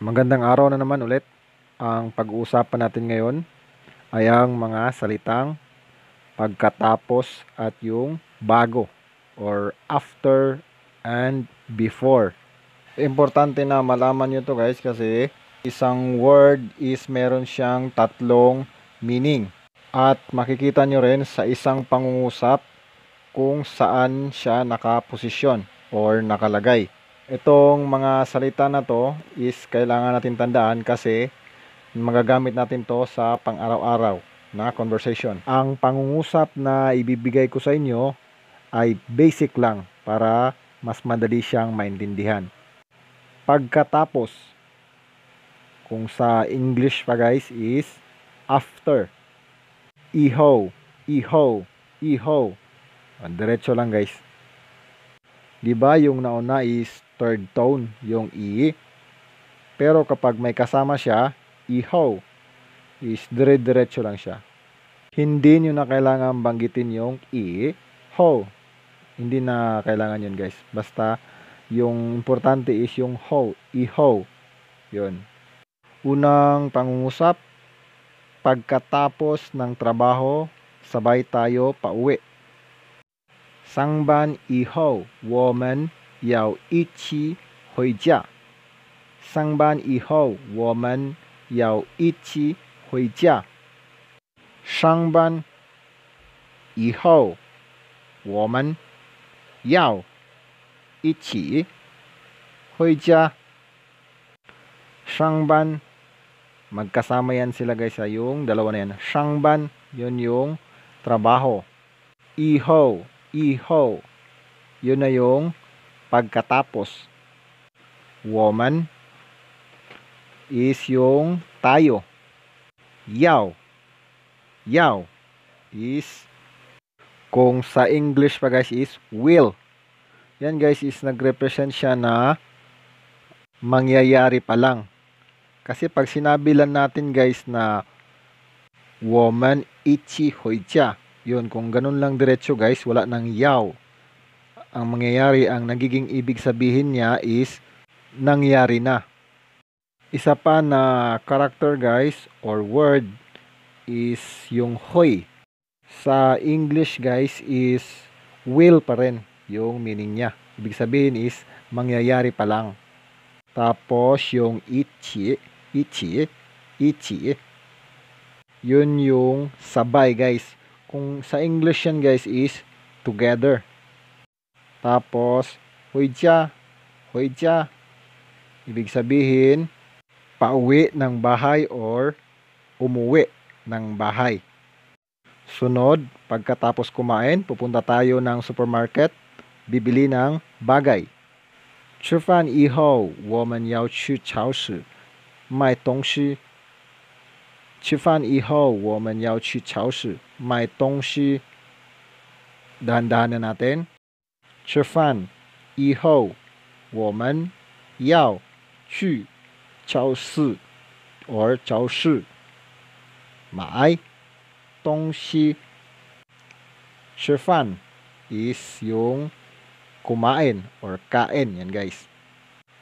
Magandang araw na naman ulit. Ang pag-uusapan natin ngayon ay ang mga salitang pagkatapos at yung bago or after and before. Importante na malaman nyo to guys kasi isang word is meron siyang tatlong meaning. At makikita nyo rin sa isang pangungusap kung saan siya nakaposisyon or nakalagay itong mga salita na to is kailangan natin tandaan kasi magagamit natin to sa pang-araw-araw na conversation. Ang pangungusap na ibibigay ko sa inyo ay basic lang para mas madali siyang maintindihan. Pagkatapos, kung sa English pa guys is after. Iho, iho, iho. Diretso lang guys. 'Di ba yung nauna is third tone, yung i. Pero kapag may kasama siya, ihaw is dire-diretso lang siya. Hindi niyo na kailangan banggitin yung i, how. Hindi na kailangan yun guys. Basta yung importante is yung ho ihaw. Yun. Unang pangungusap, pagkatapos ng trabaho, sabay tayo pauwi. 上班以后我们要一起回家。上班以后我们要一起回家。上班以后我们要一起回家。Shangban. Magkasama yan sila guys sa yung dalawa na yan. Shangban, yun yung trabaho. Iho, iho. Yun na yung pagkatapos. Woman is yung tayo. Yao. Yao is kung sa English pa guys is will. Yan guys is nagrepresent siya na mangyayari pa lang. Kasi pag sinabi lang natin guys na woman ichi hoicha yun, kung ganun lang diretso guys, wala nang yaw. Ang mangyayari, ang nagiging ibig sabihin niya is nangyari na. Isa pa na character guys or word is yung hoy. Sa English guys is will pa rin yung meaning niya. Ibig sabihin is mangyayari pa lang. Tapos yung ichi, ichi, ichi. Yun yung sabay guys kung sa English yan guys is together. Tapos, huidya, huidya. Ibig sabihin, pauwi ng bahay or umuwi ng bahay. Sunod, pagkatapos kumain, pupunta tayo ng supermarket, bibili ng bagay. yao mai 吃饭以后，我们要去超市买东西。吃饭以后我们要去超市买东西。Dahan-dahan na natin. 吃饭以后我们要去超市 or 超市买东西。吃饭 is yung kumain or kain. Yan guys.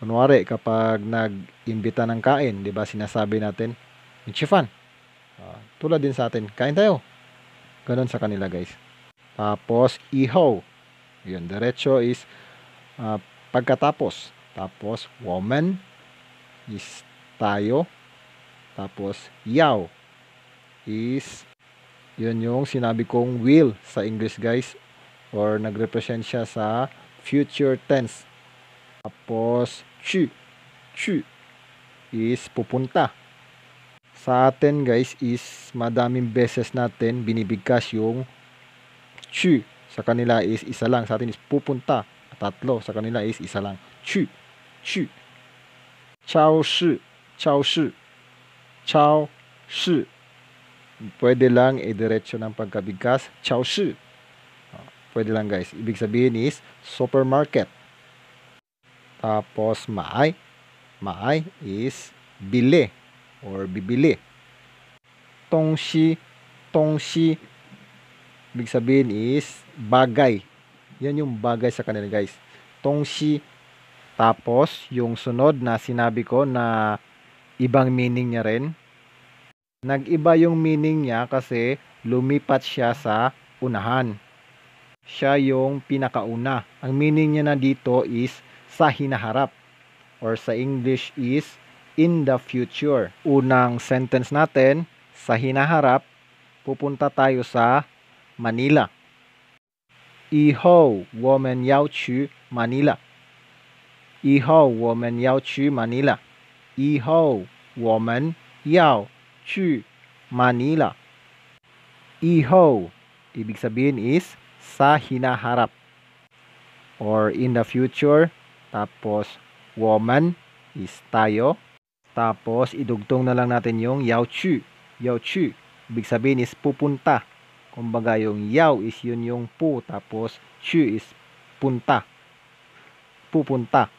Kunwari, kapag nag-imbita ng kain, di ba sinasabi natin, Chifan, Uh, tulad din sa atin, kain tayo. Ganon sa kanila guys. Tapos, ihaw. Yun, derecho is uh, pagkatapos. Tapos, woman is tayo. Tapos, yao is yun yung sinabi kong will sa English guys or nagrepresent siya sa future tense. Tapos, chu. Chu is pupunta sa atin guys is madaming beses natin binibigkas yung chu sa kanila is isa lang sa atin is pupunta tatlo sa kanila is isa lang chu chu chao shi chao shi chao shi pwede lang idiretso ng pagkabigkas chao shi ah, pwede lang guys ibig sabihin is supermarket tapos mai mai is bili or bibili. Tongshi, tongshi, ibig sabihin is bagay. Yan yung bagay sa kanila guys. Tongshi. Tapos, yung sunod na sinabi ko na ibang meaning niya rin. Nag-iba yung meaning niya kasi lumipat siya sa unahan. Siya yung pinakauna. Ang meaning niya na dito is sa hinaharap or sa English is in the future. Unang sentence natin, sa hinaharap, pupunta tayo sa Manila. yao yao yao Manila. Manila. Manila. 以后我们要去马尼拉。以后我们要去马尼拉。以后我们要去马尼拉。以后 ibig sabihin is sa hinaharap or in the future tapos woman is tayo tapos, idugtong na lang natin yung yao chu. Yao chu. Ibig sabihin is pupunta. Kumbaga yung yao is yun yung pu. Tapos, chu is punta. Pupunta.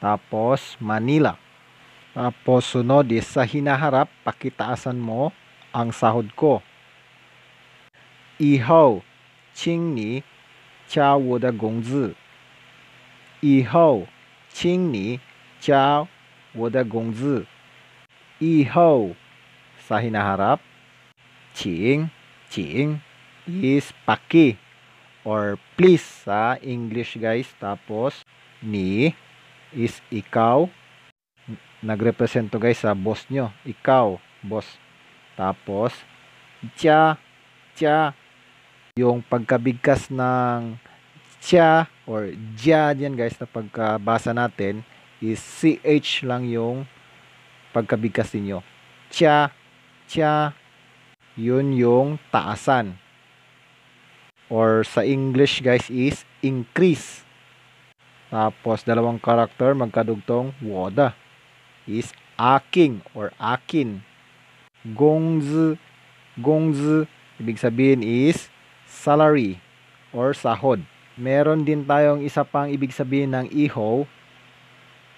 Tapos, Manila. Tapos, sunod is sa hinaharap, pakitaasan mo ang sahod ko. Ihaw, qing ni, cha wo da gongzi. Ihaw, qing ni, cha 我的工资以后 sa hinaharap ching ching is paki or please sa English guys tapos ni is ikaw nagrepresento guys sa boss nyo ikaw boss tapos cha cha yung pagkabigkas ng cha or ja diyan guys na pagkabasa natin is CH lang yung pagkabigkas ninyo. Cha, cha, yun yung taasan. Or sa English guys is increase. Tapos dalawang karakter magkadugtong woda is aking or akin. Gongzi, gongzi, ibig sabihin is salary or sahod. Meron din tayong isa pang ibig sabihin ng iho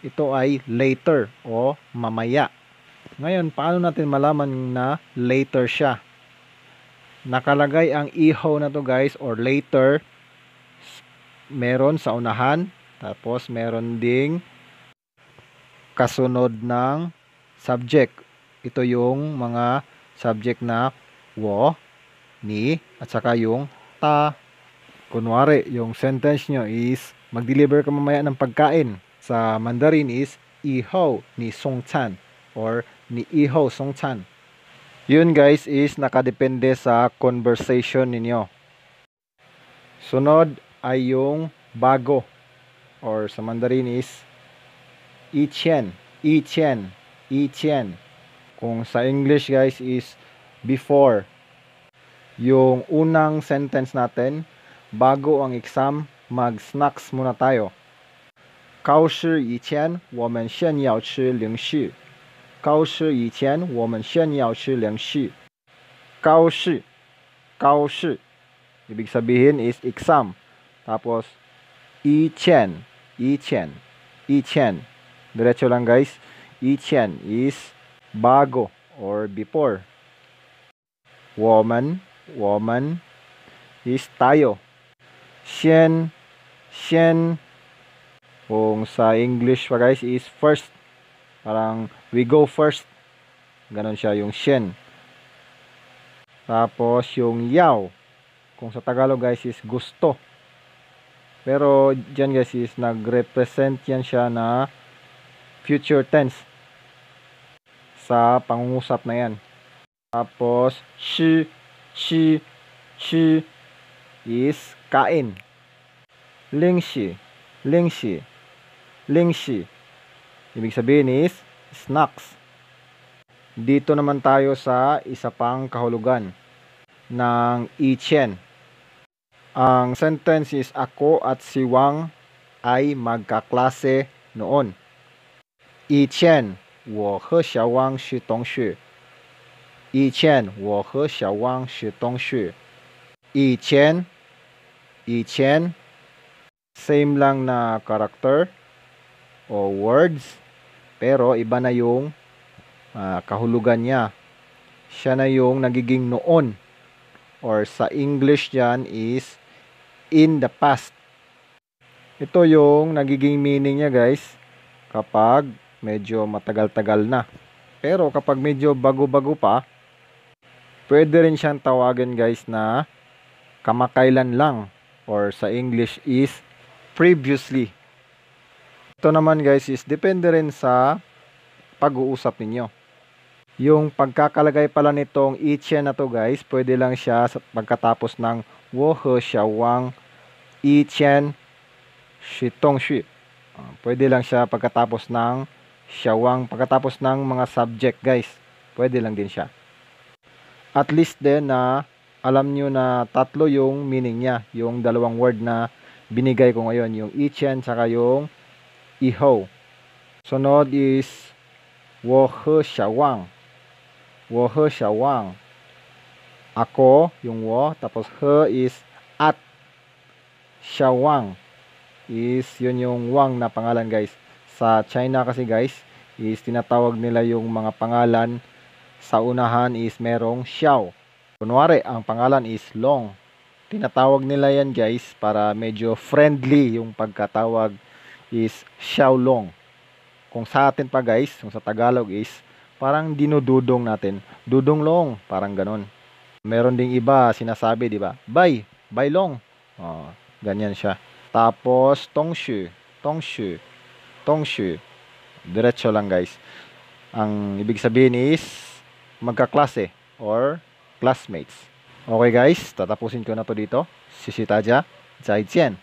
ito ay later o mamaya. Ngayon, paano natin malaman na later siya? Nakalagay ang iho na to guys or later. Meron sa unahan. Tapos meron ding kasunod ng subject. Ito yung mga subject na wo, ni, at saka yung ta. Kunwari, yung sentence nyo is mag-deliver ka mamaya ng pagkain sa Mandarin is Iho ni Song Chan or ni Song Chan. Yun guys is nakadepende sa conversation ninyo. Sunod ay yung bago or sa Mandarin is Ichen, Ichen, Ichen. Kung sa English guys is before. Yung unang sentence natin, bago ang exam, mag-snacks muna tayo. 高是以前我们先要吃零食，高是以前我们先要吃零食，高是，高是，特别特别 i m p o r t a n s exam，然后以前以前以前，对了，错郎 guys，以前 is b o r or before，我们我们 is 大有，先先。Kung sa English pa guys is first. Parang we go first. Ganon siya yung shen. Tapos yung yao. Kung sa Tagalog guys is gusto. Pero dyan guys is nag-represent yan siya na future tense sa pangungusap na yan. Tapos, shi, shi, shi is kain. Ling shi, ling shi lingshi. Ibig sabihin is snacks. Dito naman tayo sa isa pang kahulugan ng ichen. Ang sentence is ako at si Wang ay magkaklase noon. Ichen, 我和小王是同学。以前我和小王是同学。以前以前 same lang na character o words pero iba na yung uh, kahulugan niya. Siya na yung nagiging noon or sa English yan is in the past. Ito yung nagiging meaning niya guys kapag medyo matagal-tagal na. Pero kapag medyo bago-bago pa, pwede rin siyang tawagin guys na kamakailan lang or sa English is previously. Ito naman guys is depende rin sa pag-uusap ninyo. Yung pagkakalagay pala nitong ichen na to guys, pwede lang siya pagkatapos ng wohe xiawang ichen shitong shi. Ah, pwede lang siya pagkatapos ng xiawang, pagkatapos ng mga subject guys. Pwede lang din siya. At least din na alam nyo na tatlo yung meaning niya. Yung dalawang word na binigay ko ngayon. Yung ichen, saka yung Iho. Sunod is wo Wohe Shawang. he Shawang. Ako, yung wo. Tapos he is at. Shawang is yun yung wang na pangalan guys. Sa China kasi guys, is tinatawag nila yung mga pangalan sa unahan is merong Xiao. Kunwari, ang pangalan is Long. Tinatawag nila yan guys para medyo friendly yung pagkatawag is xiaolong. Kung sa atin pa guys, kung sa Tagalog is parang dinududong natin, dudonglong, parang ganun. Meron ding iba sinasabi, di ba? Bay, long. Oh, ganyan siya. Tapos tongshu, tongshu, tongshu. Diretso lang guys. Ang ibig sabihin is magkaklase or classmates. Okay guys, tatapusin ko na to dito. Sisitaja, zaijian.